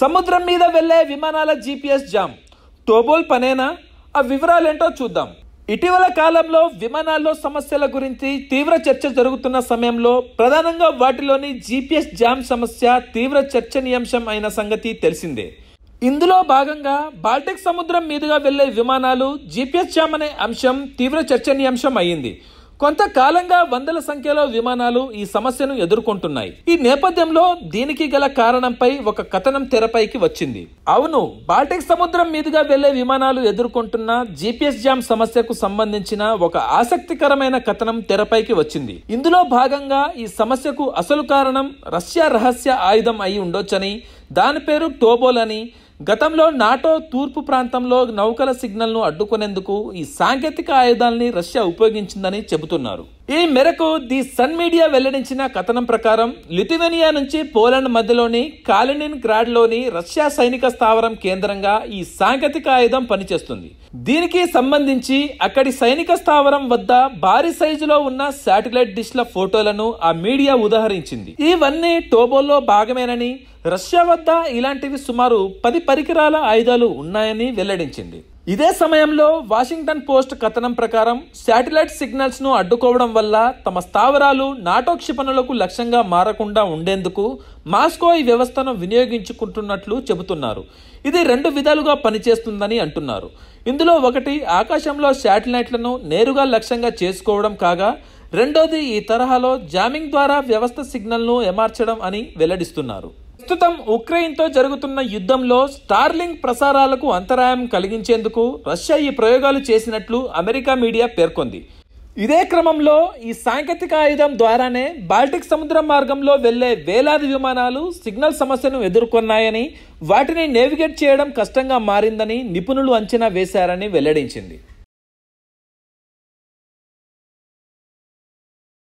సముద్రం మీద వెళ్లే విమానాల జీపీఎస్ జామ్ టోబోల్ పనేనా ఆ వివరాలేంటో చూద్దాం ఇటీవల కాలంలో విమానాల్లో సమస్యల గురించి తీవ్ర చర్చ జరుగుతున్న సమయంలో ప్రధానంగా వాటిలోని జీపీఎస్ జామ్ సమస్య తీవ్ర చర్చనీయాంశం అయిన సంగతి తెలిసిందే ఇందులో భాగంగా బాల్టిక్ సముద్రం మీదుగా వెళ్లే విమానాలు జీపీఎస్ జామ్ అనే అంశం తీవ్ర చర్చనీయాంశం అయ్యింది కొంతకాలంగా వందల సంఖ్యలో విమానాలు ఈ సమస్యను ఎదుర్కొంటున్నాయి ఈ నేపథ్యంలో దీనికి గల కారణంపై ఒక కథనం తెరపైకి వచ్చింది అవును బాల్టిక్ సముద్రం మీదుగా వెళ్లే విమానాలు ఎదుర్కొంటున్న జీపీఎస్ జామ్ సమస్యకు సంబంధించిన ఒక ఆసక్తికరమైన కథనం తెరపైకి వచ్చింది ఇందులో భాగంగా ఈ సమస్యకు అసలు కారణం రష్యా రహస్య ఆయుధం అయి ఉండొచ్చని దాని పేరు టోబోల్ అని గతంలో నాటో తూర్పు ప్రాంతంలో నౌకల సిగ్నల్ను అడ్డుకునేందుకు ఈ సాంకేతిక ఆయుధాల్ని రష్యా ఉపయోగించిందని చెబుతున్నారు ఈ మేరకు ది సన్ మీడియా వెల్లడించిన కథనం ప్రకారం లిథువేనియా నుంచి పోలాండ్ మధ్యలోని కాలినిన్ గ్రాడ్లోని రష్యా సైనిక స్థావరం కేంద్రంగా ఈ సాంకేతిక ఆయుధం పనిచేస్తుంది దీనికి సంబంధించి అక్కడి సైనిక స్థావరం వద్ద భారీ సైజులో ఉన్న శాటిలైట్ డిష్ల ఫోటోలను ఆ మీడియా ఉదహరించింది ఇవన్నీ టోబోలో భాగమేనని రష్యా వద్ద ఇలాంటివి సుమారు పది పరికరాల ఆయుధాలు ఉన్నాయని వెల్లడించింది ఇదే సమయంలో వాషింగ్టన్ పోస్ట్ కథనం ప్రకారం శాటిలైట్ సిగ్నల్స్ను అడ్డుకోవడం వల్ల తమ స్థావరాలు నాటో క్షిపణులకు లక్ష్యంగా మారకుండా ఉండేందుకు మాస్కో ఈ వ్యవస్థను వినియోగించుకుంటున్నట్లు చెబుతున్నారు ఇది రెండు విధాలుగా పనిచేస్తుందని అంటున్నారు ఇందులో ఒకటి ఆకాశంలో శాటిలైట్లను నేరుగా లక్ష్యంగా చేసుకోవడం కాగా రెండోది ఈ తరహాలో జామింగ్ ద్వారా వ్యవస్థ సిగ్నల్ను ఎమార్చడం అని వెల్లడిస్తున్నారు ప్రస్తుతం ఉక్రెయిన్తో జరుగుతున్న యుద్ధంలో స్టార్లింగ్ ప్రసారాలకు అంతరాయం కలిగించేందుకు రష్యా ఈ ప్రయోగాలు చేసినట్లు అమెరికా మీడియా పేర్కొంది ఇదే క్రమంలో ఈ సాంకేతిక ఆయుధం ద్వారానే బాల్టిక్ సముద్రం మార్గంలో వెళ్లే వేలాది విమానాలు సిగ్నల్ సమస్యను ఎదుర్కొన్నాయని వాటిని నేవిగేట్ చేయడం కష్టంగా మారిందని నిపుణులు అంచనా వేశారని వెల్లడించింది